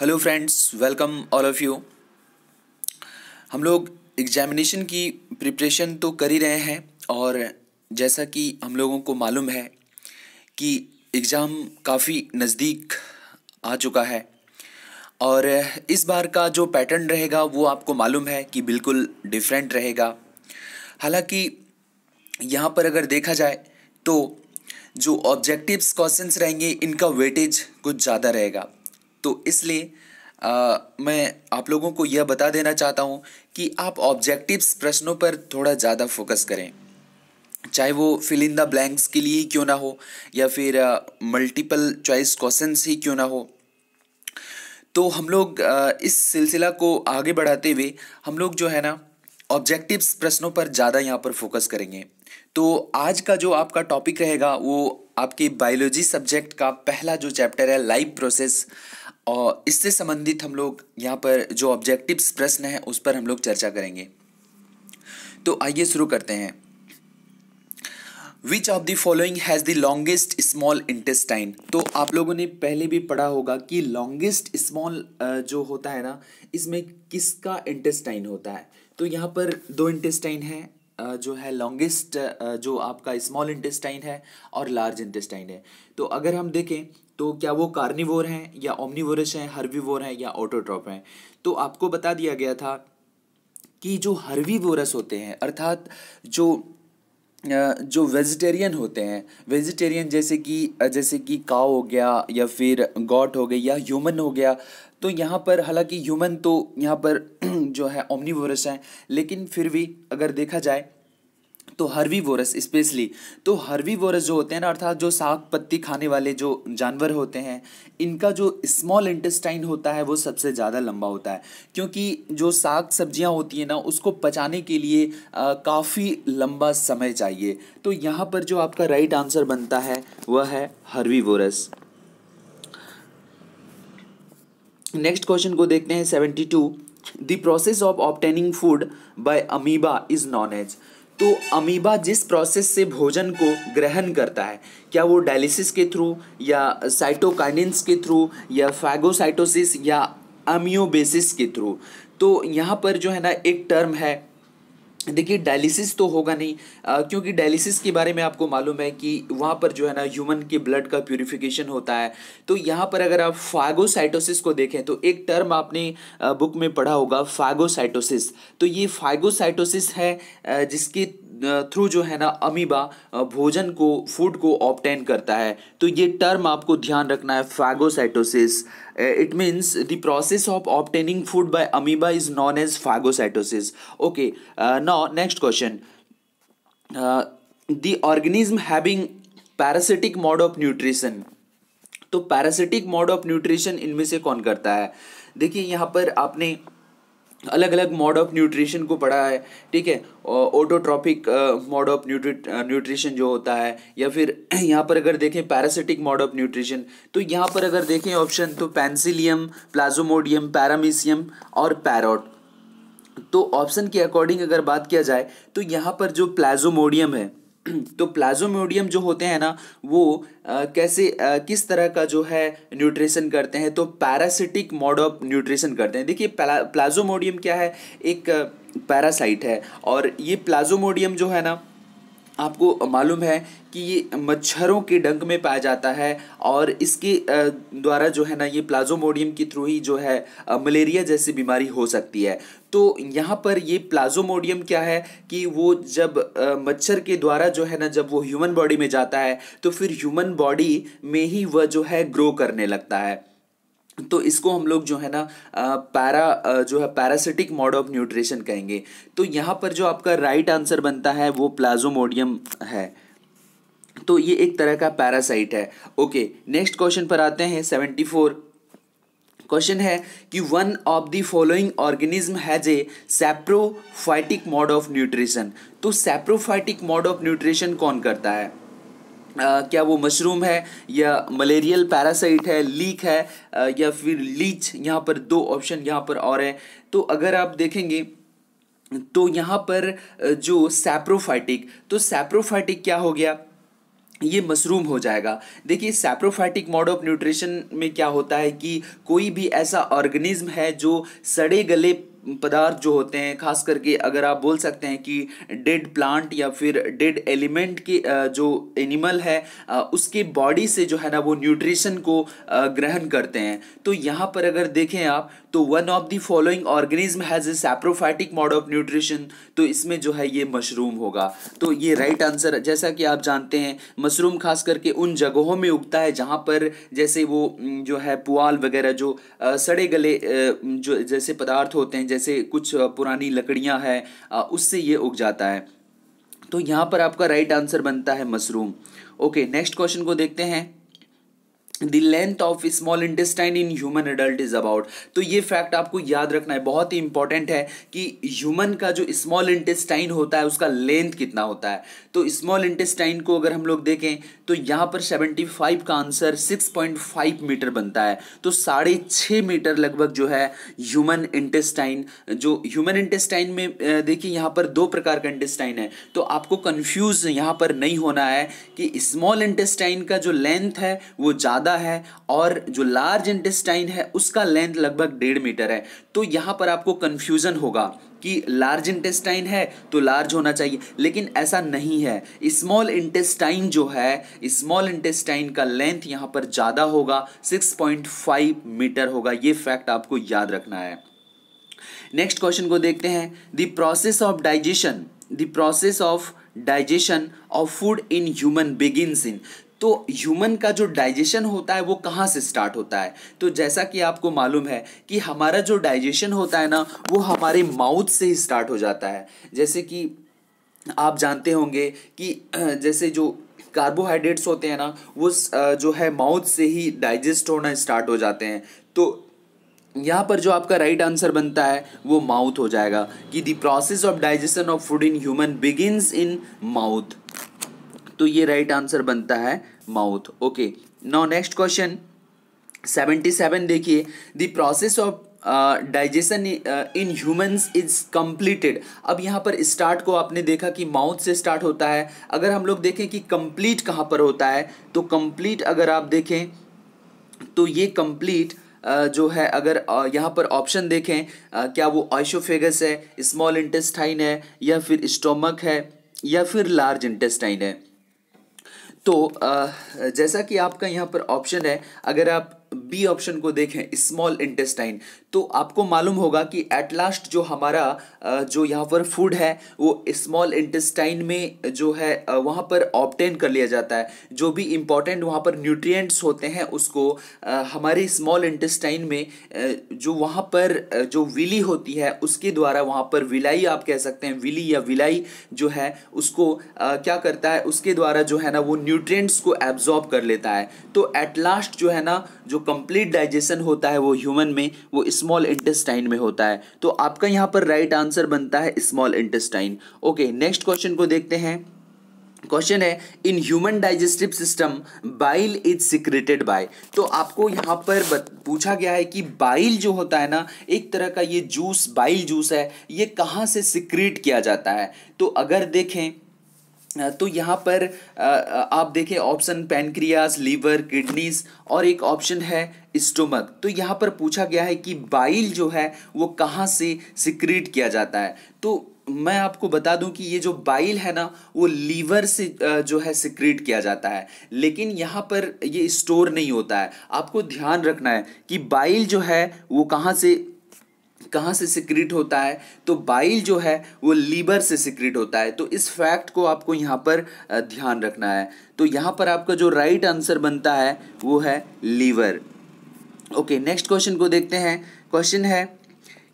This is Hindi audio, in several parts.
hello friends welcome all of you हम लोग एग्जामिनेशन की प्रिपरेशन तो कर ही रहे हैं और जैसा कि हम लोगों को मालूम है कि एग्ज़ाम काफ़ी नज़दीक आ चुका है और इस बार का जो पैटर्न रहेगा वो आपको मालूम है कि बिल्कुल डिफरेंट रहेगा हालांकि यहाँ पर अगर देखा जाए तो जो ऑब्जेक्टिव्स क्वेश्चंस रहेंगे इनका वेटेज कुछ ज़्यादा रहेगा तो इसलिए आ, मैं आप लोगों को यह बता देना चाहता हूँ कि आप ऑब्जेक्टिव्स प्रश्नों पर थोड़ा ज़्यादा फोकस करें चाहे वो फिल इन द ब्लैंक्स के लिए ही क्यों ना हो या फिर मल्टीपल चॉइस क्वेश्चन ही क्यों ना हो तो हम लोग आ, इस सिलसिला को आगे बढ़ाते हुए हम लोग जो है ना ऑब्जेक्टिव्स प्रश्नों पर ज़्यादा यहाँ पर फोकस करेंगे तो आज का जो आपका टॉपिक रहेगा वो आपके बायोलॉजी सब्जेक्ट का पहला जो चैप्टर है लाइफ प्रोसेस और इससे संबंधित हम लोग यहाँ पर जो ऑब्जेक्टिव्स प्रश्न है उस पर हम लोग चर्चा करेंगे तो आइए शुरू करते हैं which of the following has the longest small intestine तो आप लोगों ने पहले भी पढ़ा होगा कि लॉन्गेस्ट स्मॉल जो होता है ना इसमें किसका इंटेस्टाइन होता है तो यहाँ पर दो इंटेस्टाइन है जो है लॉन्गेस्ट जो आपका स्मॉल इंटेस्टाइन है और लार्ज इंटेस्टाइन है तो अगर हम देखें तो क्या वो कार्निवोर हैं या ओमनीवोरस हैं हर्वीवोर हैं या ऑटोट्रॉप हैं तो आपको बता दिया गया था कि जो हर्वीवोरस होते हैं अर्थात जो जो वेजिटेरियन होते हैं वेजिटेरियन जैसे कि जैसे कि काव हो गया या फिर गॉट हो गई या ह्यूमन हो गया तो यहाँ पर हालांकि ह्यूमन तो यहाँ पर जो है ओमनीवोरस हैं लेकिन फिर भी अगर देखा जाए तो हरवी वोरस स्पेशली तो हरवी वोरस जो होते हैं ना अर्थात जो साग पत्ती खाने वाले जो जानवर होते हैं इनका जो स्मॉल इंटेस्टाइन होता है वो सबसे ज़्यादा लंबा होता है क्योंकि जो साग सब्जियां होती हैं ना उसको पचाने के लिए काफ़ी लंबा समय चाहिए तो यहाँ पर जो आपका राइट आंसर बनता है वह है हरवी वोरस नेक्स्ट क्वेश्चन को देखते हैं seventy two the process of obtaining food by amoeba is known as तो अमीबा जिस प्रोसेस से भोजन को ग्रहण करता है क्या वो डायलिसिस के थ्रू या साइटोकाइनिन्स के थ्रू या फैगोसाइटोसिस या अमियोबेसिस के थ्रू तो यहाँ पर जो है ना एक टर्म है देखिए डायलिसिस तो होगा नहीं आ, क्योंकि डायलिसिस के बारे में आपको मालूम है कि वहाँ पर जो है ना ह्यूमन के ब्लड का प्योरीफिकेशन होता है तो यहाँ पर अगर आप फागोसाइटोसिस को देखें तो एक टर्म आपने बुक में पढ़ा होगा फागोसाइटोसिस तो ये फाइगोसाइटोसिस है जिसके थ्रू जो है ना अमीबा भोजन को फूड को ऑप्टेन करता है तो ये टर्म आपको ध्यान रखना है phagocytosis it means the process of obtaining food by amoeba is known as phagocytosis okay now next question the organism having parasitic mode of nutrition तो पैरासिटिक मोड ऑफ न्यूट्रिशन इनमें से कौन करता है देखिए यहाँ पर आपने अलग अलग मॉड ऑफ न्यूट्रिशन को पढ़ा है ठीक है ओटोट्रॉपिक मॉड ऑफ न्यूट्रिशन जो होता है या फिर यहाँ पर अगर देखें पैरासिटिक मॉड ऑफ न्यूट्रिशन तो यहाँ पर अगर देखें ऑप्शन तो पेंसिलियम प्लाजोमोडियम पैरामीसियम और पैरोट तो ऑप्शन के अकॉर्डिंग अगर बात किया जाए तो यहाँ पर जो प्लाजोमोडियम है तो प्लाजोमोडियम जो होते हैं ना वो आ, कैसे आ, किस तरह का जो है न्यूट्रिशन करते हैं तो पैरासिटिक मोड ऑफ न्यूट्रिशन करते हैं देखिए प्ला, प्लाजोमोडियम क्या है एक पैरासाइट है और ये प्लाजोमोडियम जो है ना आपको मालूम है कि ये मच्छरों के डंक में पाया जाता है और इसके द्वारा जो है ना ये प्लाजोमोडियम के थ्रू ही जो है मलेरिया जैसी बीमारी हो सकती है तो यहाँ पर ये प्लाजोमोडियम क्या है कि वो जब मच्छर के द्वारा जो है ना जब वो ह्यूमन बॉडी में जाता है तो फिर ह्यूमन बॉडी में ही वह जो है ग्रो करने लगता है तो इसको हम लोग जो है ना पैरा जो है पैरासिटिक मोड ऑफ न्यूट्रिशन कहेंगे तो यहाँ पर जो आपका राइट आंसर बनता है वो प्लाजोमोडियम है तो ये एक तरह का पैरासाइट है ओके नेक्स्ट क्वेश्चन पर आते हैं सेवेंटी फोर क्वेश्चन है कि one of the following organism has a saprophytic mode of nutrition तो सैप्रोफाइटिक मोड ऑफ न्यूट्रिशन कौन करता है Uh, क्या वो मशरूम है या मलेरियल पैरासाइट है लीक है uh, या फिर लीच यहाँ पर दो ऑप्शन यहाँ पर और है तो अगर आप देखेंगे तो यहाँ पर जो सैप्रोफाइटिक तो सेप्रोफाइटिक क्या हो गया ये मशरूम हो जाएगा देखिए सैप्रोफाइटिक मोड ऑफ न्यूट्रिशन में क्या होता है कि कोई भी ऐसा ऑर्गेनिज्म है जो सड़े गले पदार्थ जो होते हैं खास करके अगर आप बोल सकते हैं कि डेड प्लांट या फिर डेड एलिमेंट के जो एनिमल है उसके बॉडी से जो है ना वो न्यूट्रिशन को ग्रहण करते हैं तो यहाँ पर अगर देखें आप तो one of the following organism has a saprophytic mode of nutrition तो इसमें जो है ये मशरूम होगा तो ये राइट आंसर जैसा कि आप जानते हैं मशरूम खास करके उन जगहों में उगता है जहाँ पर जैसे वो जो है पुआल वगैरह जो सड़े गले जो जैसे पदार्थ होते हैं जैसे कुछ पुरानी लकड़ियाँ हैं उससे ये उग जाता है तो यहाँ पर आपका राइट आंसर बनता है मशरूम ओके नेक्स्ट क्वेश्चन को देखते हैं the length of small intestine in human adult is about तो ये फैक्ट आपको याद रखना है बहुत ही इंपॉर्टेंट है कि ह्यूमन का जो स्मॉल इंटेस्टाइन होता है उसका लेंथ कितना होता है तो स्मॉल इंटेस्टाइन को अगर हम लोग देखें तो यहाँ पर सेवेंटी फाइव का answer six point five metre बनता है तो साढ़े छः मीटर लगभग जो है ह्यूमन इंटेस्टाइन जो ह्यूमन इंटेस्टाइन में देखिए यहाँ पर दो प्रकार का इंटेस्टाइन है तो आपको कन्फ्यूज़ यहाँ पर नहीं होना है कि स्मॉल इंटेस्टाइन का जो लेंथ है वो ज़्यादा ज़्यादा है और जो लार्ज इंटेस्टाइन है उसका लेंथ लगभग डेढ़ मीटर है तो यहाँ पर आपको कन्फ्यूज़न होगा कि लार्ज इंटेस्टाइन है तो लार्ज होना चाहिए लेकिन ऐसा नहीं है स्मॉल इंटेस्टाइन जो है स्मॉल इंटेस्टाइन का लेंथ यहाँ पर ज़्यादा होगा 6.5 मीटर होगा ये फैक्ट आपको याद रखना है नेक्स्ट क्वेश्चन को देखते हैं the process of digestion the process of digestion of food in human begins in तो ह्यूमन का जो डाइजेशन होता है वो कहाँ से स्टार्ट होता है तो जैसा कि आपको मालूम है कि हमारा जो डाइजेशन होता है ना वो हमारे माउथ से ही स्टार्ट हो जाता है जैसे कि आप जानते होंगे कि जैसे जो कार्बोहाइड्रेट्स होते हैं ना वो जो है माउथ से ही डाइजेस्ट होना स्टार्ट हो जाते हैं तो यहाँ पर जो आपका राइट right आंसर बनता है वो माउथ हो जाएगा कि the process of digestion of food in human begins in mouth तो ये राइट right आंसर बनता है mouth okay now next question seventy seven देखिए the process of digestion in humans is completed अब यहाँ पर स्टार्ट को आपने देखा कि माउथ से स्टार्ट होता है अगर हम लोग देखें कि कंप्लीट कहाँ पर होता है तो कंप्लीट अगर आप देखें तो ये कंप्लीट Uh, जो है अगर uh, यहाँ पर ऑप्शन देखें uh, क्या वो आइशोफेगस है स्मॉल इंटेस्टाइन है या फिर स्टोमक है या फिर लार्ज इंटेस्टाइन है तो जैसा कि आपका यहाँ पर ऑप्शन है अगर आप बी ऑप्शन को देखें स्मॉल इंटेस्टाइन तो आपको मालूम होगा कि एट लास्ट जो हमारा जो यहाँ पर फूड है वो स्मॉल इंटेस्टाइन में जो है वहाँ पर ऑप्टेन कर लिया जाता है जो भी इम्पॉर्टेंट वहाँ पर न्यूट्रिएंट्स होते हैं उसको हमारे स्मॉल इंटेस्टाइन में जो वहाँ पर जो विली होती है उसके द्वारा वहाँ पर विलाई आप कह सकते हैं विली या विलाई जो है उसको क्या करता है उसके द्वारा जो है ना वो न्यूट्रियट्स को एब्जॉर्ब कर लेता है तो एट लास्ट जो है ना जो कंप्लीट डाइजेशन होता है वो ह्यूमन में वो स्मॉल इंटेस्टाइन में होता है तो आपका यहाँ पर राइट right आंसर बनता है small intestine okay next question को देखते हैं क्वेश्चन है in human digestive system bile is secreted by तो आपको यहाँ पर पूछा गया है कि बाइल जो होता है ना एक तरह का ये जूस बाइल जूस है ये कहाँ से सिक्रेट किया जाता है तो अगर देखें तो यहाँ पर आप देखें ऑप्शन पेनक्रियाज लीवर किडनीज और एक ऑप्शन है स्टोमक तो यहाँ पर पूछा गया है कि बाइल जो है वो कहाँ से सिक्रीट किया जाता है तो मैं आपको बता दूं कि ये जो बाइल है ना वो लीवर से जो है सिक्रीट किया जाता है लेकिन यहाँ पर ये स्टोर नहीं होता है आपको ध्यान रखना है कि बाइल जो है वो कहाँ से कहाँ से सिक्रिट होता है तो बाइल जो है वो लीवर से सिक्रिट होता है तो इस फैक्ट को आपको यहाँ पर ध्यान रखना है तो यहाँ पर आपका जो राइट आंसर बनता है वो है लीवर ओके नेक्स्ट क्वेश्चन को देखते हैं क्वेश्चन है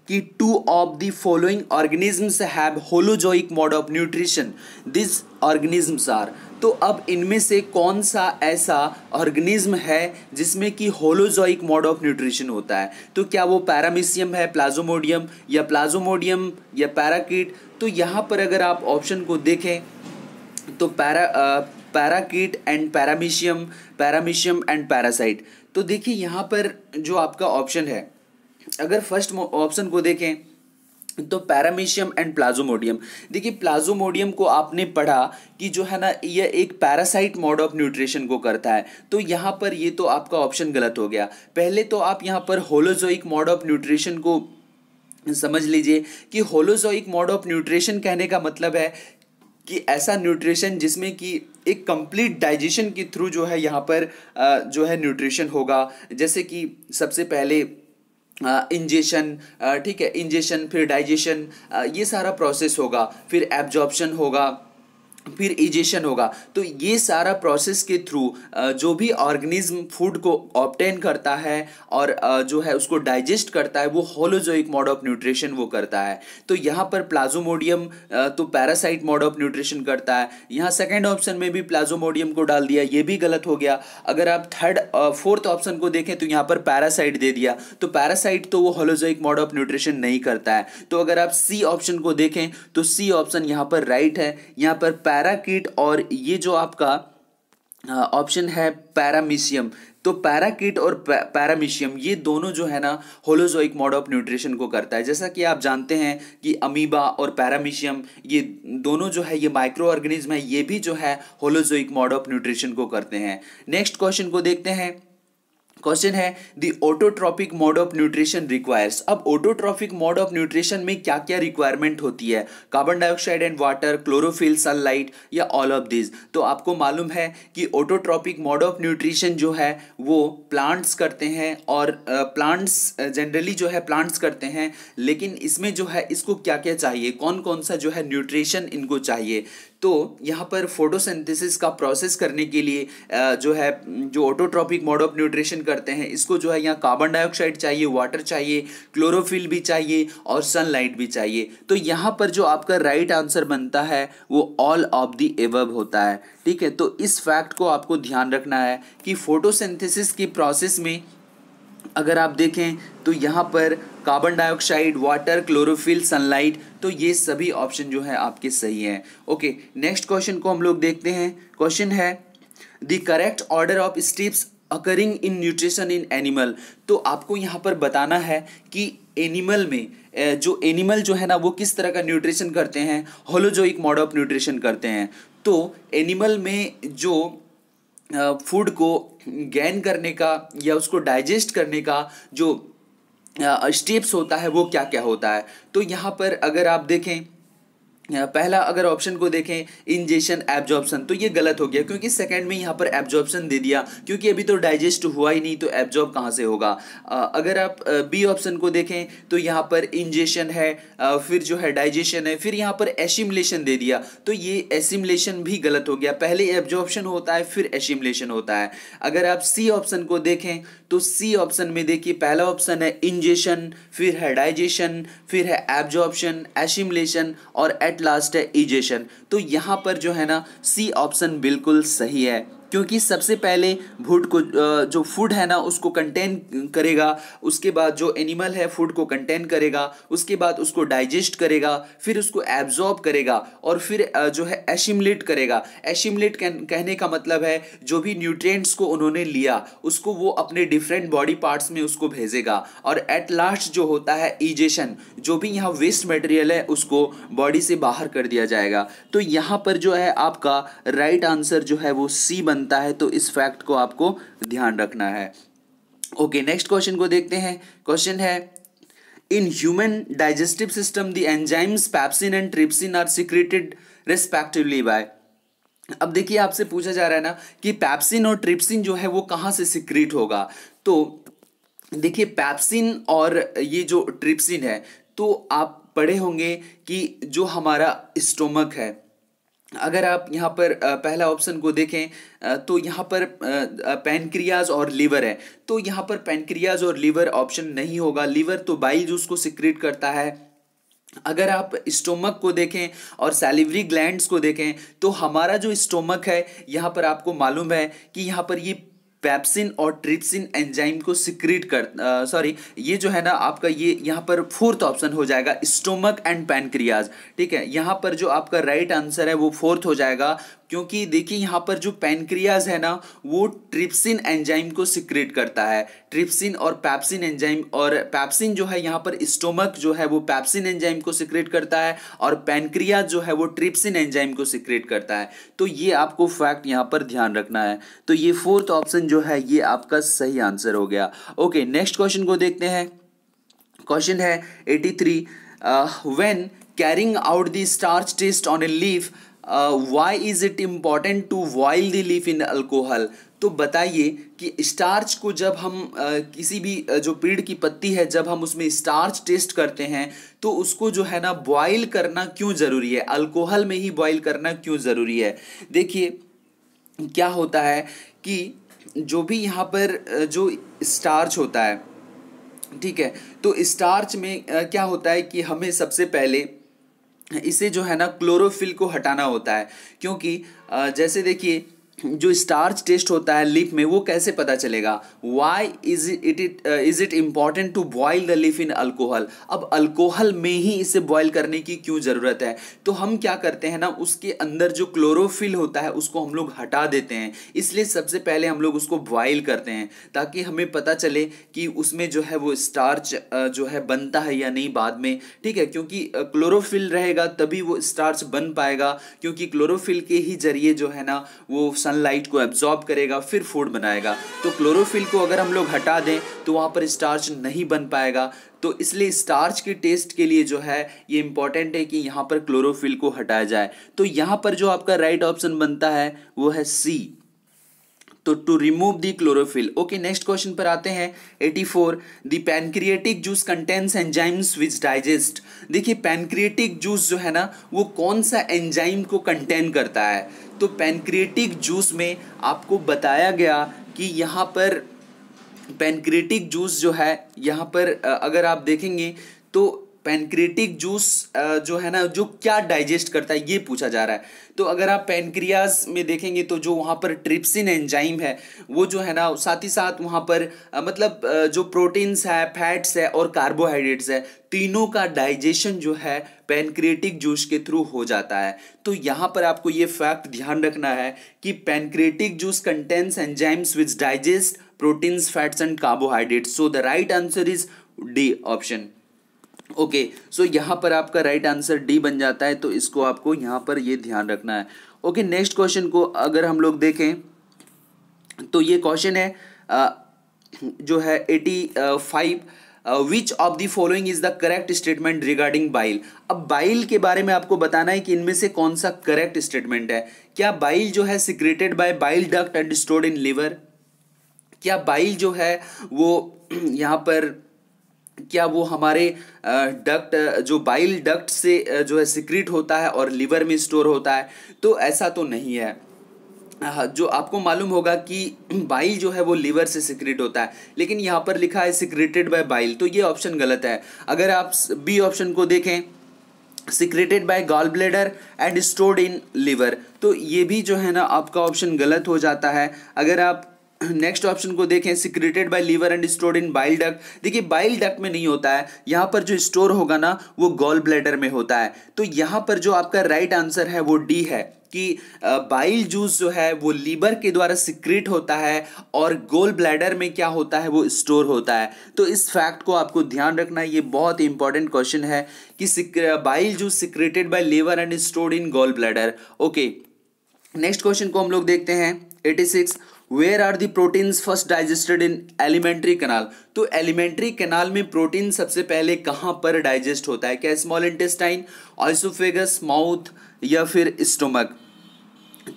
कि two of the following organisms have holozoic mode of nutrition this organisms are तो अब इनमें से कौन सा ऐसा ऑर्गेनिज्म है जिसमें कि होलोजॉइक मोड ऑफ न्यूट्रिशन होता है तो क्या वो पैरामिसियम है प्लाजोमोडियम या प्लाजोमोडियम या पैराकीट तो यहाँ पर अगर आप ऑप्शन को देखें तो para parakeet and paramecium paramecium and parasite तो देखिए यहाँ पर जो आपका ऑप्शन है अगर फर्स्ट ऑप्शन को देखें तो पैरामीशियम एंड प्लाजोमोडियम देखिए प्लाजोमोडियम को आपने पढ़ा कि जो है ना ये एक पैरासाइट मोड ऑफ न्यूट्रिशन को करता है तो यहाँ पर ये तो आपका ऑप्शन गलत हो गया पहले तो आप यहाँ पर होलोजोइक मोड ऑफ न्यूट्रिशन को समझ लीजिए कि होलोजोइक मोड ऑफ न्यूट्रिशन कहने का मतलब है कि ऐसा न्यूट्रिशन जिसमें कि एक कंप्लीट डाइजेशन के थ्रू जो है यहाँ पर जो है न्यूट्रिशन होगा जैसे कि सबसे पहले इंजेशन ठीक है इंजेशन फिर डाइजेशन ये सारा प्रोसेस होगा फिर एब्जॉर्प्शन होगा फिर इजेशन होगा तो ये सारा प्रोसेस के थ्रू जो भी ऑर्गेनिज्म फूड को ऑप्टेन करता है और जो है उसको डाइजेस्ट करता है वो होलोजोइक मोड ऑफ न्यूट्रिशन वो करता है तो यहाँ पर प्लाजोमोडियम तो पैरासाइट मोड ऑफ न्यूट्रिशन करता है यहाँ सेकेंड ऑप्शन में भी प्लाजोमोडियम को डाल दिया ये भी गलत हो गया अगर आप थर्ड फोर्थ ऑप्शन को देखें तो यहाँ पर पैरासाइट दे दिया तो पैरासाइट तो वो होलोजोइक मोड ऑफ न्यूट्रिशन नहीं करता है तो अगर आप सी ऑप्शन को देखें तो सी ऑप्शन यहाँ पर राइट है यहाँ पर पैराकीट और ये जो आपका ऑप्शन है पैरामीशियम तो पैराकिट और पैरामीशियम ये दोनों जो है ना होलोजोइक मॉड ऑफ न्यूट्रिशन को करता है जैसा कि आप जानते हैं कि अमीबा और पैरामीशियम ये दोनों जो है ये माइक्रो ऑर्गेनिज्म है ये भी जो है होलोजोइक मॉड ऑफ न्यूट्रिशन को करते हैं नेक्स्ट क्वेश्चन को देखते हैं क्वेश्चन है the autotrophic mode of nutrition requires अब ऑटोट्रॉपिक मोड ऑफ न्यूट्रिशन में क्या क्या रिक्वायरमेंट होती है carbon dioxide and water chlorophyll sunlight या ऑल ऑफ दिस तो आपको मालूम है कि ऑटोट्रॉपिक मोड ऑफ न्यूट्रिशन जो है वो प्लांट्स करते हैं और प्लांट्स जनरली जो है प्लांट्स करते हैं लेकिन इसमें जो है इसको क्या क्या चाहिए कौन कौन सा जो है न्यूट्रिशन इनको चाहिए तो यहाँ पर फोटोसिंथेसिस का प्रोसेस करने के लिए जो है जो ऑटोट्रॉपिक मोड ऑफ न्यूट्रिशन करते हैं इसको जो है यहाँ कार्बन डाइऑक्साइड चाहिए वाटर चाहिए क्लोरोफिल भी चाहिए और सनलाइट भी चाहिए तो यहाँ पर जो आपका राइट आंसर बनता है वो ऑल ऑफ दी एवब होता है ठीक है तो इस फैक्ट को आपको ध्यान रखना है कि फोटोसिंथेसिस की प्रोसेस में अगर आप देखें तो यहाँ पर carbon dioxide water chlorophyll sunlight तो ये सभी ऑप्शन जो है आपके सही हैं ओके नेक्स्ट क्वेश्चन को हम लोग देखते हैं क्वेश्चन है the correct order of steps occurring in nutrition in animal तो आपको यहाँ पर बताना है कि एनिमल में जो एनिमल जो है ना वो किस तरह का न्यूट्रिशन करते हैं होलोजोइक मॉड ऑफ न्यूट्रिशन करते हैं तो एनिमल में जो फूड को गैन करने का या उसको डाइजेस्ट करने का जो स्टेप्स होता है वो क्या क्या होता है तो यहाँ पर अगर आप देखें पहला अगर ऑप्शन को देखें इंजेशन एब्जॉर्बन तो ये गलत हो गया क्योंकि सेकंड में यहाँ पर एब्जॉर्बन दे दिया क्योंकि अभी तो डाइजेस्ट हुआ ही नहीं तो एब्जॉर्ब कहाँ से होगा अगर आप बी ऑप्शन को देखें तो यहाँ पर इंजेशन है फिर जो है डाइजेशन है फिर यहाँ पर एशिमलेशन दे दिया तो ये एसिमलेशन भी गलत हो गया पहले एब्जॉर्बन होता है फिर एशिमलेशन होता है अगर आप सी ऑप्शन को देखें तो सी ऑप्शन में देखिए पहला ऑप्शन है इंजेशन फिर है डाइजेशन फिर है एब्जॉर्बन एशिमलेशन और एट लास्ट है इजेशन तो यहाँ पर जो है ना सी ऑप्शन बिल्कुल सही है क्योंकि सबसे पहले फूड को जो फूड है ना उसको कंटेन करेगा उसके बाद जो एनिमल है फूड को कंटेन करेगा उसके बाद उसको डाइजेस्ट करेगा फिर उसको एब्जॉर्ब करेगा और फिर जो है एशिमलेट करेगा एशिमलेट कहने का मतलब है जो भी न्यूट्रिएंट्स को उन्होंने लिया उसको वो अपने डिफरेंट बॉडी पार्ट्स में उसको भेजेगा और एट लास्ट जो होता है ईजेशन जो भी यहाँ वेस्ट मटेरियल है उसको बॉडी से बाहर कर दिया जाएगा तो यहाँ पर जो है आपका राइट right आंसर जो है वो सी बन बनता है तो इस फैक्ट को आपको ध्यान रखना है ओके नेक्स्ट क्वेश्चन को देखते हैं क्वेश्चन है in human digestive system the enzymes pepsin and trypsin are secreted respectively by अब देखिए आपसे पूछा जा रहा है ना कि पैप्सिन और ट्रिप्सिन जो है वो कहाँ से सिक्रेट होगा तो देखिए पैप्सिन और ये जो ट्रिप्सिन है तो आप पढ़े होंगे कि जो हमारा स्टोमक है अगर आप यहाँ पर पहला ऑप्शन को देखें तो यहाँ पर पैनक्रियाज और लीवर है तो यहाँ पर पैनक्रियाज और लीवर ऑप्शन नहीं होगा लीवर तो बाई जूस को सिक्रेट करता है अगर आप स्टोमक को देखें और सैलिवरी ग्लैंड्स को देखें तो हमारा जो स्टोमक है यहाँ पर आपको मालूम है कि यहाँ पर ये पैप्सिन और ट्रिप्सिन एंजाइम को सिक्रीट कर सॉरी ये जो है ना आपका ये यहाँ पर फोर्थ ऑप्शन हो जाएगा स्टोमक एंड पैनक्रियाज ठीक है यहाँ पर जो आपका राइट right आंसर है वो फोर्थ हो जाएगा क्योंकि देखिए यहाँ पर जो पैनक्रियाज है ना वो ट्रिप्सिन एंजाइम को सिक्रेट करता है ट्रिप्सिन और पैप्सिन एंजाइम और पैप्सिन जो है यहाँ पर स्टोमक जो है वो पैप्सिन एंजाइम को सिक्रेट करता है और पैनक्रियाज जो है वो ट्रिप्सिन एंजाइम को सिक्रेट करता है तो ये आपको फैक्ट यहाँ पर ध्यान रखना है तो ये फोर्थ ऑप्शन जो है ये आपका सही आंसर हो गया ओके नेक्स्ट क्वेश्चन को देखते हैं क्वेश्चन है eighty three when carrying out the starch test on a leaf why is it important to boil the leaf in alcohol तो बताइए कि स्टार्च को जब हम आ, uh, किसी भी uh, जो पेड़ की पत्ती है जब हम उसमें स्टार्च टेस्ट करते हैं तो उसको जो है ना बॉइल करना क्यों ज़रूरी है अल्कोहल में ही बॉइल करना क्यों ज़रूरी है देखिए क्या होता है कि जो भी यहाँ पर uh, जो स्टार्च होता है ठीक है तो स्टार्च में क्या होता है कि हमें सबसे पहले इसे जो है ना क्लोरोफिल को हटाना होता है क्योंकि जैसे देखिए जो स्टार्च टेस्ट होता है लिप में वो कैसे पता चलेगा why is it it is it important to boil the leaf in alcohol अब अल्कोहल में ही इसे बॉयल करने की क्यों ज़रूरत है तो हम क्या करते हैं ना उसके अंदर जो क्लोरोफिल होता है उसको हम लोग हटा देते हैं इसलिए सबसे पहले हम लोग उसको बॉयल करते हैं ताकि हमें पता चले कि उसमें जो है वो स्टार्च uh, जो है बनता है या नहीं बाद में ठीक है क्योंकि क्लोरोफिल uh, रहेगा तभी वो स्टार्च बन पाएगा क्योंकि क्लोरोफिल के ही जरिए जो है ना वो सनलाइट को एब्जॉर्ब करेगा फिर फूड बनाएगा तो क्लोरोफिल को अगर हम लोग हटा दें तो वहाँ पर स्टार्च नहीं बन पाएगा तो इसलिए स्टार्च के टेस्ट के लिए जो है ये इंपॉर्टेंट है कि यहाँ पर क्लोरोफिल को हटाया जाए तो यहाँ पर जो आपका राइट ऑप्शन बनता है वो है सी तो to remove the chlorophyll okay next question पर आते हैं 84 four the pancreatic juice contains enzymes which digest देखिए पैनक्रिएटिक जूस जो है ना वो कौन सा एंजाइम को कंटेन करता है तो पैनक्रिएटिक जूस में आपको बताया गया कि यहाँ पर पैनक्रिएटिक जूस जो है यहाँ पर अगर आप देखेंगे तो पेनक्रेटिक जूस जो है ना जो क्या डाइजेस्ट करता है ये पूछा जा रहा है तो अगर आप पेनक्रियाज में देखेंगे तो जो वहाँ पर ट्रिप्सिन एंजाइम है वो जो है ना साथ ही साथ वहाँ पर मतलब जो प्रोटीन्स है फैट्स है और कार्बोहाइड्रेट्स है तीनों का डाइजेशन जो है पेनक्रेटिक जूस के थ्रू हो जाता है तो यहाँ पर आपको ये फैक्ट ध्यान रखना है कि pancreatic juice contains enzymes which digest proteins fats and carbohydrates so the right answer is D option okay so यहाँ पर आपका राइट आंसर डी बन जाता है तो इसको आपको यहाँ पर ये ध्यान रखना है ओके नेक्स्ट क्वेश्चन को अगर हम लोग देखें तो ये क्वेश्चन है आ, जो है eighty five which of the following is the correct statement regarding bile अब बाइल के बारे में आपको बताना है कि इनमें से कौन सा करेक्ट स्टेटमेंट है क्या बाइल जो है secreted by bile duct and stored in liver क्या बाइल जो है वो यहाँ पर क्या वो हमारे डक्ट जो बाइल डक्ट से जो है सिक्रिट होता है और लीवर में स्टोर होता है तो ऐसा तो नहीं है जो आपको मालूम होगा कि बाइल जो है वो लीवर से सिक्रिट होता है लेकिन यहाँ पर लिखा है सिक्रेटेड बाय बाइल तो ये ऑप्शन गलत है अगर आप बी ऑप्शन को देखें secreted by gall bladder and stored in liver तो ये भी जो है ना आपका ऑप्शन गलत हो जाता है अगर आप नेक्स्ट ऑप्शन को देखें secreted by liver and stored in bile duct देखिए बाइल डक में नहीं होता है यहाँ पर जो स्टोर होगा ना वो गॉल ब्लैडर में होता है तो यहाँ पर जो आपका राइट right आंसर है वो डी है कि बाइल जूस जो है वो लीवर के द्वारा सिक्रेट होता है और गोल ब्लैडर में क्या होता है वो स्टोर होता है तो इस फैक्ट को आपको ध्यान रखना है ये बहुत इंपॉर्टेंट क्वेश्चन है कि bile juice secreted by liver and stored in gall bladder okay next question को हम लोग देखते हैं 86 six where are the proteins first digested in alimentary canal तो एलिमेंट्री कैनाल में प्रोटीन सबसे पहले कहाँ पर डाइजेस्ट होता है क्या स्मॉल इंटेस्टाइन ऑइसोफेगस माउथ या फिर स्टोमक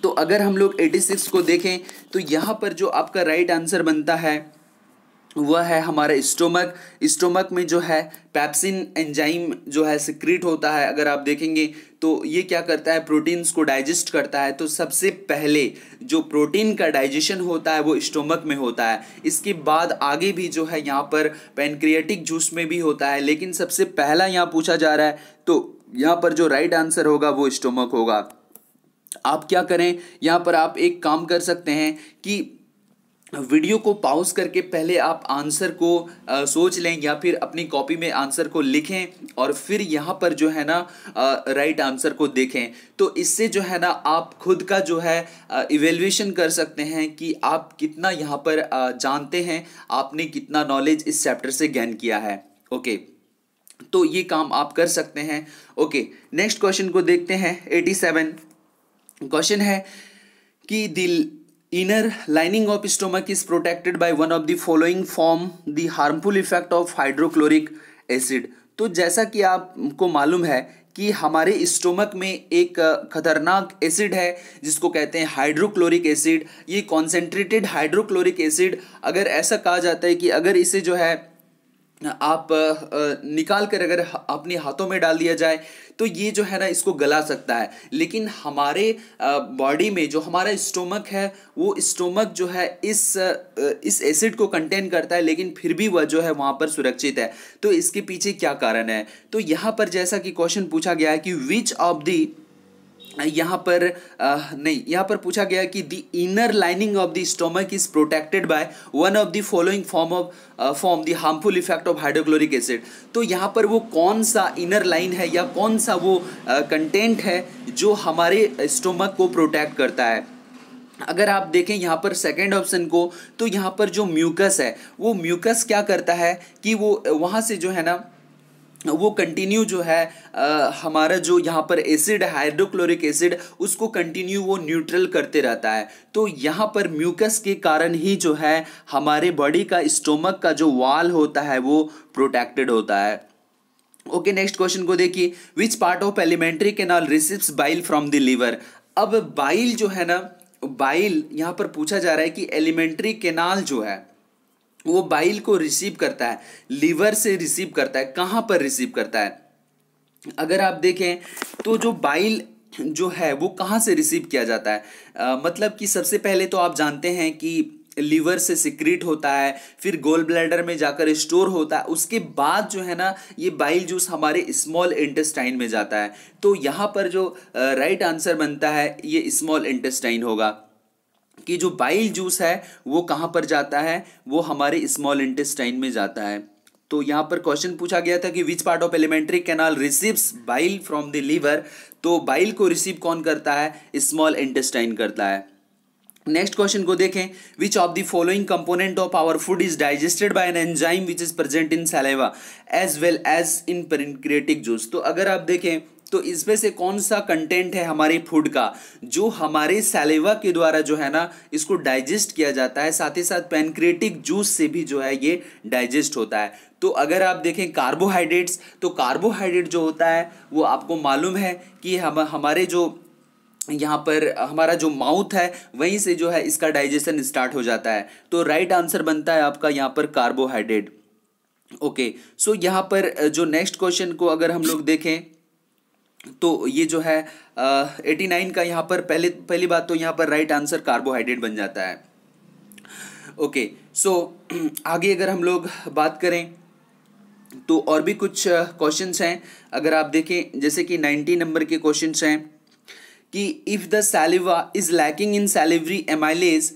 तो अगर हम लोग 86 को देखें तो यहाँ पर जो आपका राइट आंसर बनता है वह है हमारा स्टोमक स्टोमक में जो है पैप्सिन एंजाइम जो है सिक्रीट होता है अगर आप देखेंगे तो ये क्या करता है प्रोटीन्स को डाइजेस्ट करता है तो सबसे पहले जो प्रोटीन का डाइजेशन होता है वो स्टोमक में होता है इसके बाद आगे भी जो है यहाँ पर पेनक्रिएटिक जूस में भी होता है लेकिन सबसे पहला यहाँ पूछा जा रहा है तो यहाँ पर जो राइट आंसर होगा वो स्टोमक होगा आप क्या करें यहाँ पर आप एक काम कर सकते हैं कि वीडियो को पॉज करके पहले आप आंसर को आ, सोच लें या फिर अपनी कॉपी में आंसर को लिखें और फिर यहाँ पर जो है ना राइट आंसर को देखें तो इससे जो है ना आप खुद का जो है इवेल्युएशन कर सकते हैं कि आप कितना यहाँ पर आ, जानते हैं आपने कितना नॉलेज इस चैप्टर से गेन किया है ओके तो ये काम आप कर सकते हैं ओके नेक्स्ट क्वेश्चन को देखते हैं एटी सेवन क्वेश्चन है कि the inner lining of stomach is protected by one of the following from the harmful effect of hydrochloric acid तो जैसा कि आपको मालूम है कि हमारे स्टोमक में एक खतरनाक एसिड है जिसको कहते हैं हाइड्रोक्लोरिक एसिड ये कॉन्सेंट्रेटेड हाइड्रोक्लोरिक एसिड अगर ऐसा कहा जाता है कि अगर इसे जो है आप निकाल कर अगर अपने हाथों में डाल दिया जाए तो ये जो है ना इसको गला सकता है लेकिन हमारे बॉडी में जो हमारा स्टोमक है वो स्टोमक जो है इस इस एसिड को कंटेन करता है लेकिन फिर भी वह जो है वहाँ पर सुरक्षित है तो इसके पीछे क्या कारण है तो यहाँ पर जैसा कि क्वेश्चन पूछा गया है कि विच ऑफ दी यहाँ पर आ, नहीं यहाँ पर पूछा गया कि the inner lining of the stomach is protected by one of the following from of from the harmful effect of hydrochloric acid तो यहाँ पर वो कौन सा इनर लाइन है या कौन सा वो कंटेंट है जो हमारे स्टोमक को प्रोटेक्ट करता है अगर आप देखें यहाँ पर सेकेंड ऑप्शन को तो यहाँ पर जो म्यूकस है वो म्यूकस क्या करता है कि वो वहाँ से जो है ना वो कंटिन्यू जो है आ, हमारा जो यहाँ पर एसिड हाइड्रोक्लोरिक एसिड उसको कंटिन्यू वो न्यूट्रल करते रहता है तो यहाँ पर म्यूकस के कारण ही जो है हमारे बॉडी का स्टोमक का जो वाल होता है वो प्रोटेक्टेड होता है ओके नेक्स्ट क्वेश्चन को देखिए which part of alimentary canal receives bile from the liver अब बाइल जो है ना बाइल यहाँ पर पूछा जा रहा है कि एलिमेंट्री केनाल जो है वो बाइल को रिसीव करता है लीवर से रिसीव करता है कहाँ पर रिसीव करता है अगर आप देखें तो जो बाइल जो है वो कहाँ से रिसीव किया जाता है आ, मतलब कि सबसे पहले तो आप जानते हैं कि लीवर से सिक्रीट होता है फिर गोल ब्लैडर में जाकर स्टोर होता है उसके बाद जो है ना ये बाइल जूस हमारे स्मॉल इंटेस्टाइन में जाता है तो यहाँ पर जो राइट आंसर बनता है ये स्मॉल इंटेस्टाइन होगा कि जो बाइल जूस है वो कहाँ पर जाता है वो हमारे स्मॉल इंटेस्टाइन में जाता है तो यहाँ पर क्वेश्चन पूछा गया था कि which part of alimentary canal receives bile from the liver तो बाइल को रिसीव कौन करता है स्मॉल इंटेस्टाइन करता है नेक्स्ट क्वेश्चन को देखें which of the following component of our food is digested by an enzyme which is present in saliva as well as in pancreatic juice तो अगर आप देखें तो इसमें से कौन सा कंटेंट है हमारे फूड का जो हमारे सेलेवा के द्वारा जो है ना इसको डाइजेस्ट किया जाता है साथ ही साथ पेनक्रेटिक जूस से भी जो है ये डाइजेस्ट होता है तो अगर आप देखें कार्बोहाइड्रेट्स तो कार्बोहाइड्रेट जो होता है वो आपको मालूम है कि हम हमारे जो यहाँ पर हमारा जो माउथ है वहीं से जो है इसका डाइजेशन स्टार्ट हो जाता है तो राइट आंसर बनता है आपका यहाँ पर कार्बोहाइड्रेट ओके सो यहाँ पर जो नेक्स्ट क्वेश्चन को अगर हम लोग देखें तो ये जो है एटी नाइन का यहाँ पर पहले पहली बात तो यहाँ पर राइट आंसर कार्बोहाइड्रेट बन जाता है ओके सो आगे अगर हम लोग बात करें तो और भी कुछ क्वेश्चन हैं अगर आप देखें जैसे कि नाइन्टी नंबर के क्वेश्चन हैं कि if the saliva is lacking in salivary amylase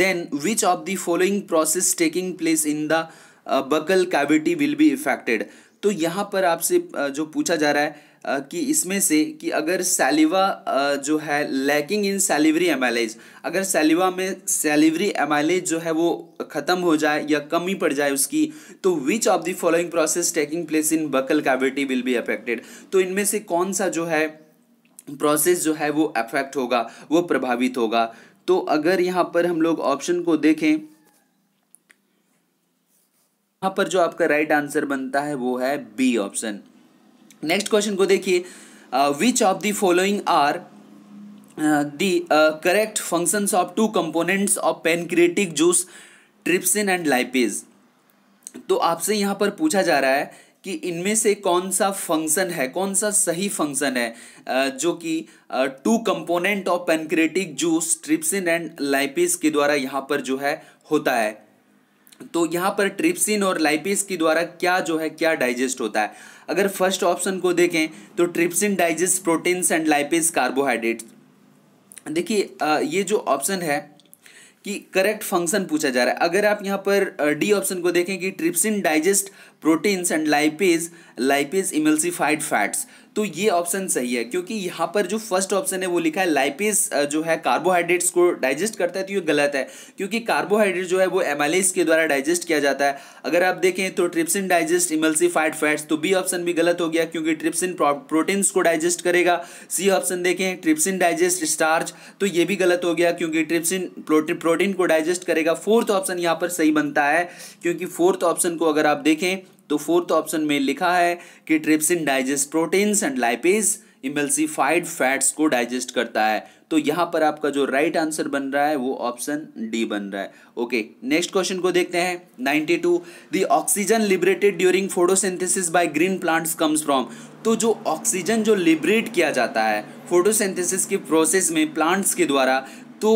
then which of the following process taking place in the buccal cavity will be affected तो यहाँ पर आपसे जो पूछा जा रहा है कि इसमें से कि अगर सेलिवा जो है लैकिंग इन सेलिवरी एमाइलेज अगर सेलिवा में सेलिवरी एमाइलेज जो है वो ख़त्म हो जाए या कमी पड़ जाए उसकी तो which of the following process taking place in buccal cavity will be affected तो इनमें से कौन सा जो है प्रोसेस जो है वो अफेक्ट होगा वो प्रभावित होगा तो अगर यहाँ पर हम लोग ऑप्शन को देखें यहाँ पर जो आपका राइट right आंसर बनता है वो है बी ऑप्शन नेक्स्ट क्वेश्चन को देखिए which of the following are the correct functions of two components of pancreatic juice trypsin and lipase तो आपसे यहाँ पर पूछा जा रहा है कि इनमें से कौन सा फंक्शन है कौन सा सही फंक्शन है uh, जो कि two component of pancreatic juice trypsin and lipase के द्वारा यहाँ पर जो है होता है तो यहाँ पर ट्रिप्सिन और लाइपिस के द्वारा क्या जो है क्या डाइजेस्ट होता है अगर फर्स्ट ऑप्शन को देखें तो trypsin digest proteins and lipase carbohydrate देखिए ये जो ऑप्शन है कि करेक्ट फंक्शन पूछा जा रहा है अगर आप यहाँ पर डी ऑप्शन को देखें कि trypsin digest proteins and lipase lipase emulsified fats तो ये ऑप्शन सही है क्योंकि यहाँ पर जो फर्स्ट ऑप्शन है वो लिखा है लाइपेज जो है कार्बोहाइड्रेट्स को डाइजेस्ट करता है तो ये गलत है क्योंकि कार्बोहाइड्रेट जो है वो एमालेज के द्वारा डाइजेस्ट किया जाता है अगर आप देखें तो ट्रिप्सिन डाइजेस्ट इमल्सिफाइड फैट्स तो बी ऑप्शन भी गलत हो गया क्योंकि ट्रिप्सिन प्रोटीन्स को डाइजेस्ट करेगा सी ऑप्शन देखें ट्रिप्सिन डाइजेस्ट स्टार्च तो ये भी गलत हो गया क्योंकि ट्रिप्सिन प्रोटीन को डाइजेस्ट करेगा फोर्थ ऑप्शन यहाँ पर सही बनता है क्योंकि फोर्थ ऑप्शन को अगर आप देखें तो फोर्थ ऑप्शन में लिखा है कि trypsin digest proteins and lipase emulsified fats को डाइजेस्ट करता है तो यहाँ पर आपका जो राइट right आंसर बन रहा है वो ऑप्शन डी बन रहा है ओके नेक्स्ट क्वेश्चन को देखते हैं 92 two the oxygen liberated during photosynthesis by green plants comes from तो जो ऑक्सीजन जो लिबरेट किया जाता है फोटोसिंथेसिस के प्रोसेस में प्लांट्स के द्वारा तो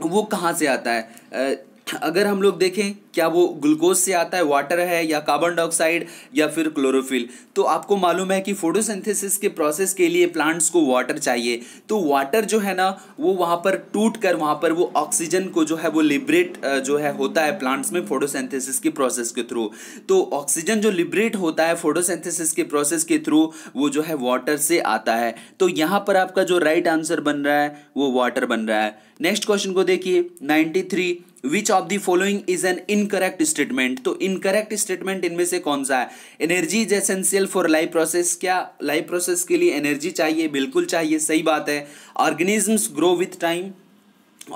वो कहाँ से आता है अगर हम लोग देखें क्या वो ग्लूकोज से आता है वाटर है या कार्बन डाइऑक्साइड या फिर क्लोरोफिल तो आपको मालूम है कि फोटोसिंथेसिस के प्रोसेस के लिए प्लांट्स को वाटर चाहिए तो वाटर जो है ना वो वहाँ पर टूट कर वहाँ पर वो ऑक्सीजन को जो है वो लिबरेट जो है होता है प्लांट्स में फोटोसिंथेसिस के प्रोसेस के थ्रू तो ऑक्सीजन जो लिबरेट होता है फोटोसिंथेसिस के प्रोसेस के थ्रू वो जो है वाटर से आता है तो यहाँ पर आपका जो राइट आंसर बन रहा है वो वाटर बन रहा है नेक्स्ट क्वेश्चन को देखिए ninety three which of the following is an in incorrect statement तो इनकरेक्ट स्टेटमेंट इनमें से कौन सा है energy is essential for life process क्या लाइफ प्रोसेस के लिए एनर्जी चाहिए बिल्कुल चाहिए सही बात है organisms grow with time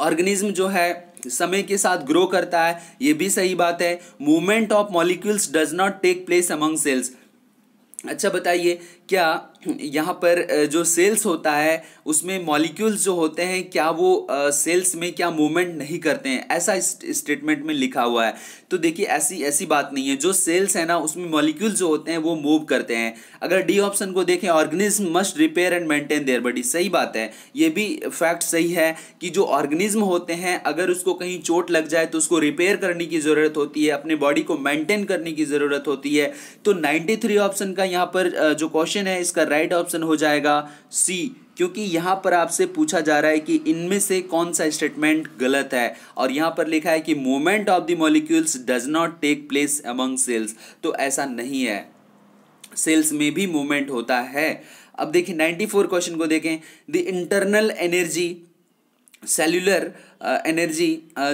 organism जो है समय के साथ ग्रो करता है ये भी सही बात है movement of molecules does not take place among cells अच्छा बताइए क्या यहाँ पर जो सेल्स होता है उसमें मॉलिक्यूल्स जो होते हैं क्या वो सेल्स में क्या मूवमेंट नहीं करते हैं ऐसा स्टेटमेंट में लिखा हुआ है तो देखिए ऐसी ऐसी बात नहीं है जो सेल्स है ना उसमें मॉलिक्यूल्स जो होते हैं वो मूव करते हैं अगर डी ऑप्शन को देखें organism must repair and maintain their body सही बात है ये भी फैक्ट सही है कि जो ऑर्गेनिज्म होते हैं अगर उसको कहीं चोट लग जाए तो उसको रिपेयर करने की ज़रूरत होती है अपने बॉडी को मेंटेन करने की ज़रूरत होती है तो नाइन्टी ऑप्शन का यहाँ पर जो क्वेश्चन ऑप्शन है इसका राइट ऑप्शन हो जाएगा सी क्योंकि यहाँ पर आपसे पूछा जा रहा है कि इनमें से कौन सा स्टेटमेंट गलत है और यहाँ पर लिखा है कि movement of the molecules does not take place among cells तो ऐसा नहीं है सेल्स में भी मूवमेंट होता है अब देखिए 94 क्वेश्चन को देखें the internal energy cellular energy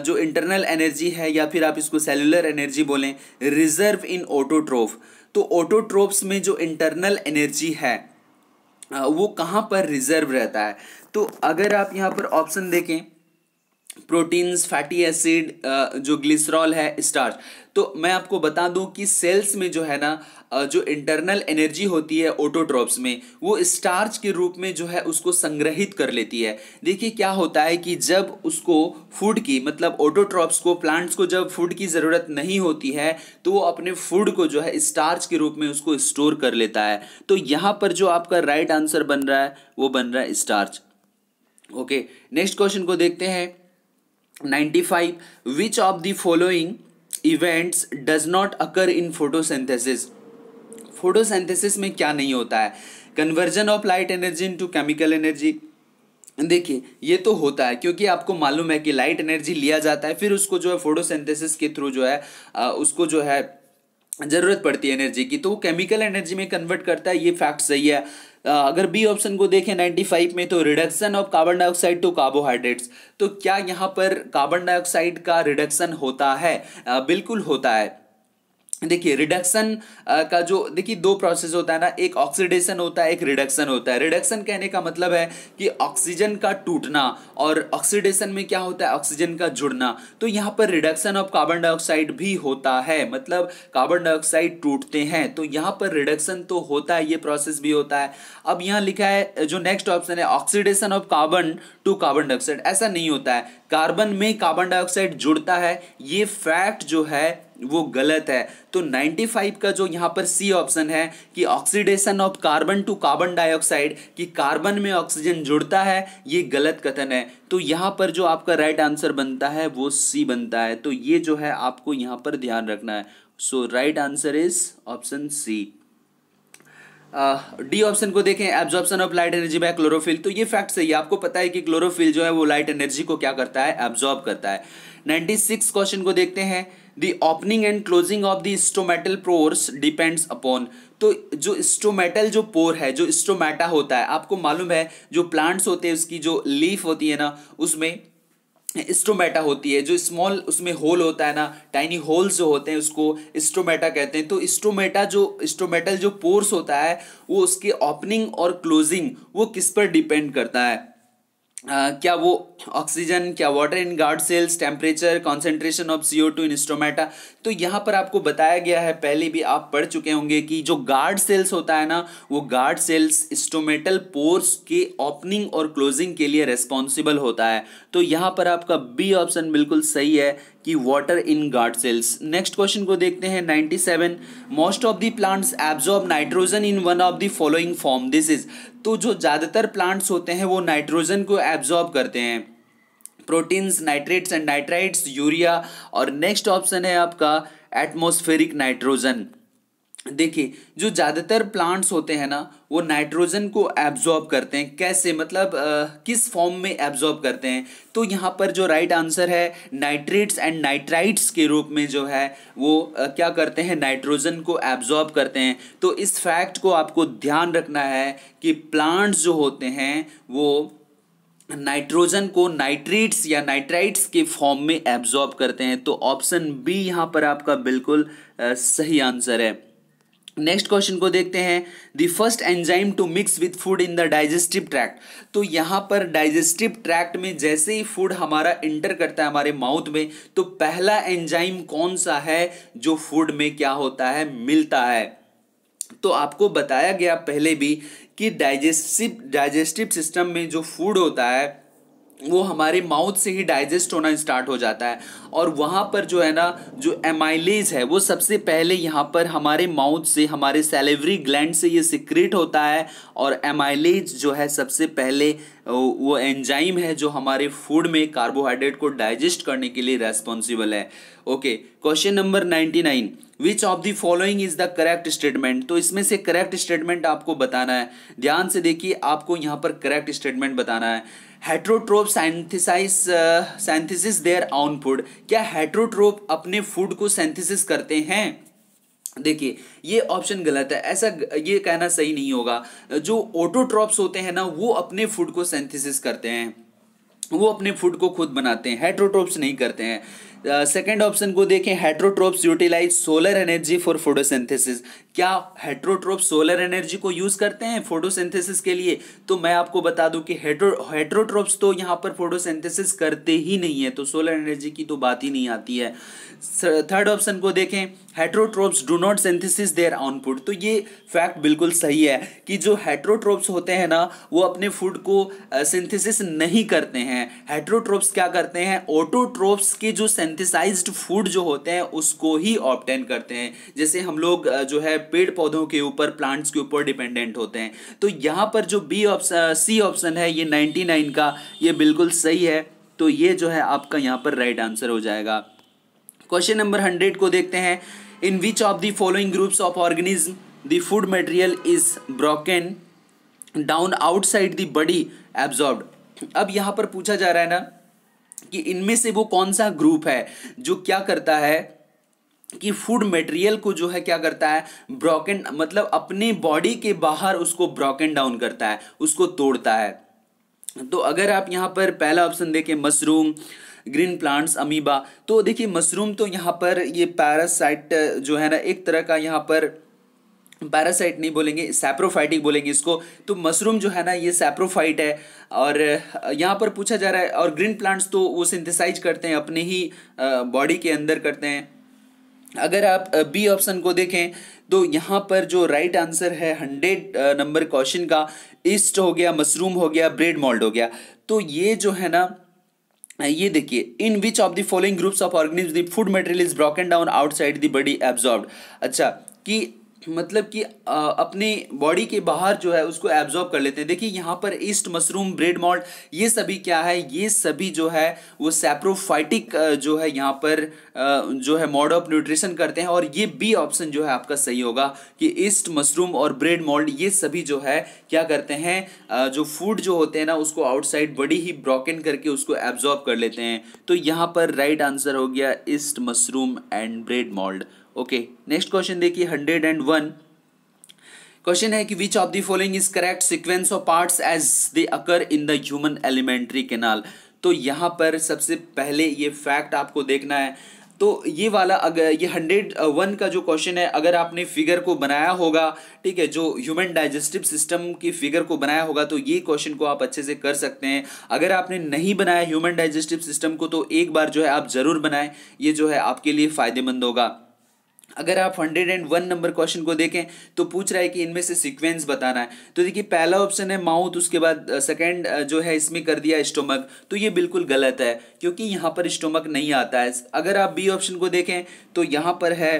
जो इंटरनल एनर्जी है या फिर आप इसको सेल्युलर एनर्जी बोलें रिजर्व इन ऑटोट्रोफ तो ऑटोट्रोप्स में जो इंटरनल एनर्जी है वो कहाँ पर रिजर्व रहता है तो अगर आप यहाँ पर ऑप्शन देखें प्रोटीन्स फैटी एसिड जो ग्लिसरॉल है स्टार्च तो मैं आपको बता दूं कि सेल्स में जो है ना जो इंटरनल एनर्जी होती है ओटोट्रॉप्स में वो स्टार्च के रूप में जो है उसको संग्रहित कर लेती है देखिए क्या होता है कि जब उसको फूड की मतलब ओटोट्रॉप्स को प्लांट्स को जब फूड की ज़रूरत नहीं होती है तो वो अपने फूड को जो है स्टार्च के रूप में उसको स्टोर कर लेता है तो यहाँ पर जो आपका राइट आंसर बन रहा है वो बन रहा है स्टार्च ओके नेक्स्ट क्वेश्चन को देखते हैं ninety five which of the following events does not occur in photosynthesis photosynthesis में क्या नहीं होता है conversion of light energy into chemical energy देखिए ये तो होता है क्योंकि आपको मालूम है कि लाइट एनर्जी लिया जाता है फिर उसको जो है फोटोसेंथेसिस के थ्रू जो है आ, उसको जो है ज़रूरत पड़ती है एनर्जी की तो वो केमिकल एनर्जी में कन्वर्ट करता है ये फैक्ट सही है अगर बी ऑप्शन को देखें 95 में तो reduction of carbon dioxide to carbohydrates तो क्या यहाँ पर कार्बन डाइऑक्साइड का रिडक्शन होता है बिल्कुल होता है देखिए रिडक्शन का जो देखिए दो प्रोसेस होता है ना एक ऑक्सीडेशन होता है एक रिडक्शन होता है रिडक्शन कहने का मतलब है कि ऑक्सीजन का टूटना और ऑक्सीडेशन में क्या होता है ऑक्सीजन का जुड़ना तो यहाँ पर रिडक्शन ऑफ कार्बन डाइऑक्साइड भी होता है मतलब कार्बन डाइऑक्साइड टूटते हैं तो यहाँ पर रिडक्शन तो होता है ये प्रोसेस भी होता है अब यहाँ लिखा है जो नेक्स्ट ऑप्शन है oxidation of carbon to carbon dioxide ऐसा नहीं होता है कार्बन में कार्बन डाइऑक्साइड जुड़ता है ये फैक्ट जो है वो गलत है तो 95 का जो यहाँ पर सी ऑप्शन है कि oxidation of carbon to carbon dioxide कि कार्बन में ऑक्सीजन जुड़ता है ये गलत कथन है तो यहाँ पर जो आपका राइट right आंसर बनता है वो सी बनता है तो ये जो है आपको यहाँ पर ध्यान रखना है so right answer is option C D uh, option को देखें absorption of light energy by chlorophyll तो ये फैक्ट सही है आपको पता है कि क्लोरोफिल जो है वो लाइट एनर्जी को क्या करता है एब्जॉर्ब करता है 96 क्वेश्चन को देखते हैं the opening and closing of the stomatal pores depends upon तो जो स्टोमेटल जो पोर है जो स्टोमेटा होता है आपको मालूम है जो प्लांट्स होते हैं उसकी जो लीफ होती है ना उसमें स्टोमेटा होती है जो स्मॉल उसमें होल होता है ना टाइनी होल्स जो होते हैं उसको स्टोमेटा कहते हैं तो स्टोमेटा जो स्टोमेटल जो पोर्स होता है वो उसके ओपनिंग और क्लोजिंग वो किस पर डिपेंड करता है क्या वो ऑक्सीजन क्या water in guard cells temperature concentration of C O two in stomata तो यहाँ पर आपको बताया गया है पहले भी आप पढ़ चुके होंगे कि जो गार्ड सेल्स होता है ना वो गार्ड सेल्स स्टोमेटल पोर्स के ओपनिंग और क्लोजिंग के लिए रेस्पॉन्सिबल होता है तो यहाँ पर आपका बी ऑप्शन बिल्कुल सही है कि water in guard cells next question को देखते हैं 97 most of the plants absorb nitrogen in one of the following form this is तो जो ज़्यादातर प्लांट्स होते हैं वो नाइट्रोजन को एब्जॉर्ब करते हैं proteins nitrates and nitrites urea और नेक्स्ट ऑप्शन है आपका एटमोस्फेरिक नाइट्रोजन देखिए जो ज़्यादातर प्लांट्स होते हैं ना वो नाइट्रोजन को एब्जॉर्ब करते हैं कैसे मतलब आ, किस फॉर्म में एब्जॉर्ब करते हैं तो यहाँ पर जो राइट आंसर है नाइट्रेट्स एंड नाइट्राइट्स के रूप में जो है वो आ, क्या करते हैं नाइट्रोजन को एब्जॉर्ब करते हैं तो इस फैक्ट को आपको ध्यान रखना है कि प्लांट्स जो होते हैं वो नाइट्रोजन को नाइट्रेट्स या नाइट्राइट्स के फॉर्म में एब्जॉर्ब करते हैं तो ऑप्शन बी यहाँ पर आपका बिल्कुल आ, सही आंसर है नेक्स्ट क्वेश्चन को देखते हैं the first enzyme to mix with food in the digestive tract तो यहाँ पर डाइजेस्टिव ट्रैक्ट में जैसे ही फूड हमारा इंटर करता है हमारे माउथ में तो पहला एंजाइम कौन सा है जो फूड में क्या होता है मिलता है तो आपको बताया गया पहले भी कि डाइजेस्टिव डाइजेस्टिव सिस्टम में जो फूड होता है वो हमारे माउथ से ही डाइजेस्ट होना स्टार्ट हो जाता है और वहाँ पर जो है ना जो एमाइलेज है वो सबसे पहले यहाँ पर हमारे माउथ से हमारे सेलेवरी ग्लैंड से ये सिक्रेट होता है और एमाइलेज जो है सबसे पहले वो एंजाइम है जो हमारे फूड में कार्बोहाइड्रेट को डाइजेस्ट करने के लिए रेस्पॉन्सिबल है okay question number ninety nine which of the following is the correct statement तो इसमें से करेक्ट स्टेटमेंट आपको बताना है ध्यान से देखिए आपको यहाँ पर करेक्ट स्टेटमेंट बताना है heterotroph synthesize synthesis their on food क्या हेट्रोट्रोप अपने फूड को सैंथिसिस करते हैं देखिए ये ऑप्शन गलत है ऐसा ये कहना सही नहीं होगा जो ऑटोट्रॉप्स होते हैं ना वो अपने फूड को सेंथिसिस करते हैं वो अपने फूड को खुद बनाते हैं हेट्रोट्रोप्स नहीं करते हैं सेकेंड uh, ऑप्शन को देखें heterotrophs utilize solar energy for photosynthesis क्या हेट्रोट्रोप सोलर एनर्जी को यूज़ करते हैं फोटोसिंथेसिस के लिए तो मैं आपको बता दूं कि हेट्रो हेट्रोट्रोप्स तो यहाँ पर फोटोसिंथेसिस करते ही नहीं है तो सोलर एनर्जी की तो बात ही नहीं आती है थर्ड ऑप्शन को देखें heterotrophs do not synthesis their output तो ये फैक्ट बिल्कुल सही है कि जो हेट्रोट्रोप्स होते हैं ना वो अपने फूड को सिंथेसिस नहीं करते हैं हेट्रोट्रोप्स क्या करते हैं ऑटोट्रोप्स के जो सिंथेसाइज्ड फूड जो होते हैं उसको ही ऑप्टेन करते हैं जैसे हम लोग जो है पेड़ पौधों के ऊपर प्लांट्स के ऊपर डिपेंडेंट होते हैं तो यहाँ पर जो बी ऑप्शन सी ऑप्शन है ये नाइन्टी नाइन का ये बिल्कुल सही है तो ये जो है आपका यहाँ पर राइट आंसर हो जाएगा क्वेश्चन नंबर हंड्रेड को देखते हैं in which of the following groups of organism the food material is broken down outside the body absorbed अब यहाँ पर पूछा जा रहा है ना कि इनमें से वो कौन सा ग्रुप है जो क्या करता है कि फूड मटेरियल को जो है क्या करता है ब्रोकन मतलब अपने बॉडी के बाहर उसको ब्रोकन डाउन करता है उसको तोड़ता है तो अगर आप यहाँ पर पहला ऑप्शन देखें मशरूम ग्रीन प्लांट्स अमीबा तो देखिए मशरूम तो यहाँ पर ये पैरासाइट जो है ना एक तरह का यहाँ पर पैरासाइट नहीं बोलेंगे सैप्रोफाइटिक बोलेंगे इसको तो मशरूम जो है ना ये सैप्रोफाइट है और यहाँ पर पूछा जा रहा है और ग्रीन प्लांट्स तो वो सिंथेसाइज करते हैं अपने ही बॉडी के अंदर करते हैं अगर आप बी ऑप्शन को देखें तो यहाँ पर जो राइट आंसर है हंड्रेड नंबर क्वेश्चन का ईस्ट हो गया मशरूम हो गया ब्रेड मॉल्ड हो गया तो ये जो है ना ये देखिए in which of the following groups of organism the food material is broken down outside the body absorb अच्छा कि मतलब कि अपने बॉडी के बाहर जो है उसको एब्जॉर्ब कर लेते हैं देखिए यहाँ पर ईस्ट मशरूम ब्रेड मॉल्ट ये सभी क्या है ये सभी जो है वो सैप्रोफाइटिक जो है यहाँ पर जो है मॉड ऑफ न्यूट्रिशन करते हैं और ये बी ऑप्शन जो है आपका सही होगा कि ईस्ट मशरूम और ब्रेड मॉल्ट ये सभी जो है क्या करते हैं जो फूड जो होते हैं ना उसको आउटसाइड बड़ी ही ब्रॉकन करके उसको एब्जॉर्ब कर लेते हैं तो यहाँ पर राइट आंसर हो गया yeast mushroom and bread mould okay next question देखिए हंड्रेड एंड वन क्वेश्चन है कि which of the following is correct sequence of part as they occur in the human alimentary canal तो यहाँ पर सबसे पहले ये फैक्ट आपको देखना है तो ये वाला अगर ये हंड्रेड वन uh, का जो क्वेश्चन है अगर आपने फिगर को बनाया होगा ठीक है जो ह्यूमन डाइजेस्टिव सिस्टम की फिगर को बनाया होगा तो ये क्वेश्चन को आप अच्छे से कर सकते हैं अगर आपने नहीं बनाया ह्यूमन डाइजेस्टिव सिस्टम को तो एक बार जो है आप ज़रूर बनाएं ये जो है आपके लिए फ़ायदेमंद होगा अगर आप hundred and one number question को देखें तो पूछ रहा है कि इनमें से सीक्वेंस बताना है तो देखिए पहला ऑप्शन है माउथ उसके बाद सेकंड जो है इसमें कर दिया स्टोमक तो ये बिल्कुल गलत है क्योंकि यहाँ पर स्टोमक नहीं आता है अगर आप बी ऑप्शन को देखें तो यहाँ पर है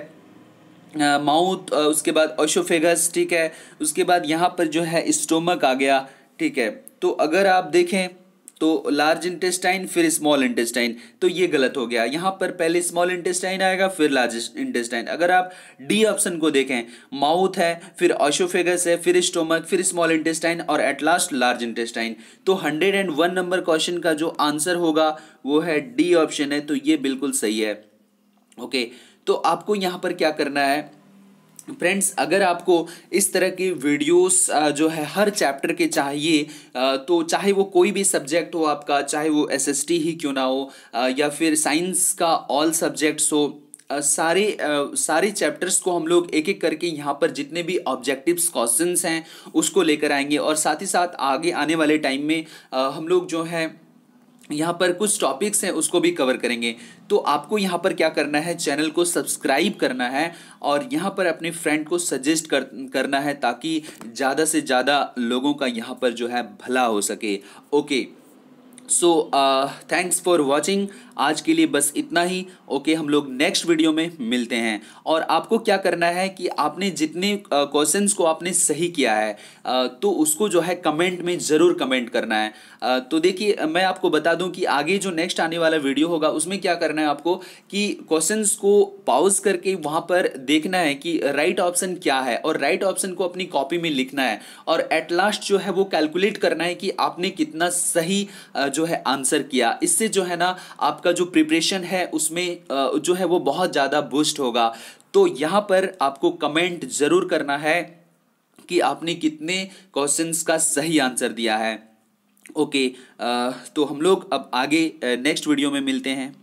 माउथ उसके बाद ओशोफेगस ठीक है उसके बाद यहाँ पर जो है स्टोमक आ गया ठीक है तो अगर आप देखें तो लार्ज इंटेस्टाइन फिर स्मॉल इंटेस्टाइन तो ये गलत हो गया यहाँ पर पहले स्मॉल इंटेस्टाइन आएगा फिर लार्ज इंटेस्टाइन अगर आप डी ऑप्शन को देखें माउथ है फिर ऑशोफेगस है फिर स्टोमक फिर स्मॉल इंटेस्टाइन और एट लास्ट लार्ज इंटेस्टाइन तो hundred and one number question का जो आंसर होगा वो है डी ऑप्शन है तो ये बिल्कुल सही है ओके तो आपको यहाँ पर क्या करना है फ्रेंड्स अगर आपको इस तरह की वीडियोस जो है हर चैप्टर के चाहिए तो चाहे वो कोई भी सब्जेक्ट हो आपका चाहे वो एसएसटी ही क्यों ना हो या फिर साइंस का ऑल सब्जेक्ट्स हो सारे सारे चैप्टर्स को हम लोग एक एक करके यहाँ पर जितने भी ऑब्जेक्टिव्स क्वेश्चंस हैं उसको लेकर आएंगे और साथ ही साथ आगे आने वाले टाइम में हम लोग जो है यहाँ पर कुछ टॉपिक्स हैं उसको भी कवर करेंगे तो आपको यहाँ पर क्या करना है चैनल को सब्सक्राइब करना है और यहाँ पर अपने फ्रेंड को सजेस्ट कर करना है ताकि ज़्यादा से ज़्यादा लोगों का यहाँ पर जो है भला हो सके okay so thanks for watching आज के लिए बस इतना ही ओके okay, हम लोग नेक्स्ट वीडियो में मिलते हैं और आपको क्या करना है कि आपने जितने क्वेश्चंस uh, को आपने सही किया है uh, तो उसको जो है कमेंट में ज़रूर कमेंट करना है uh, तो देखिए uh, मैं आपको बता दूं कि आगे जो नेक्स्ट आने वाला वीडियो होगा उसमें क्या करना है आपको कि क्वेश्चंस को पाउज करके वहाँ पर देखना है कि राइट ऑप्शन क्या है और राइट ऑप्शन को अपनी कॉपी में लिखना है और एट लास्ट जो है वो कैलकुलेट करना है कि आपने कितना सही uh, जो है आंसर किया इससे जो है ना आपका जो प्रिपरेशन है उसमें जो है वो बहुत ज़्यादा बूस्ट होगा तो यहाँ पर आपको कमेंट ज़रूर करना है कि आपने कितने क्वेश्चंस का सही आंसर दिया है ओके तो हम लोग अब आगे नेक्स्ट वीडियो में मिलते हैं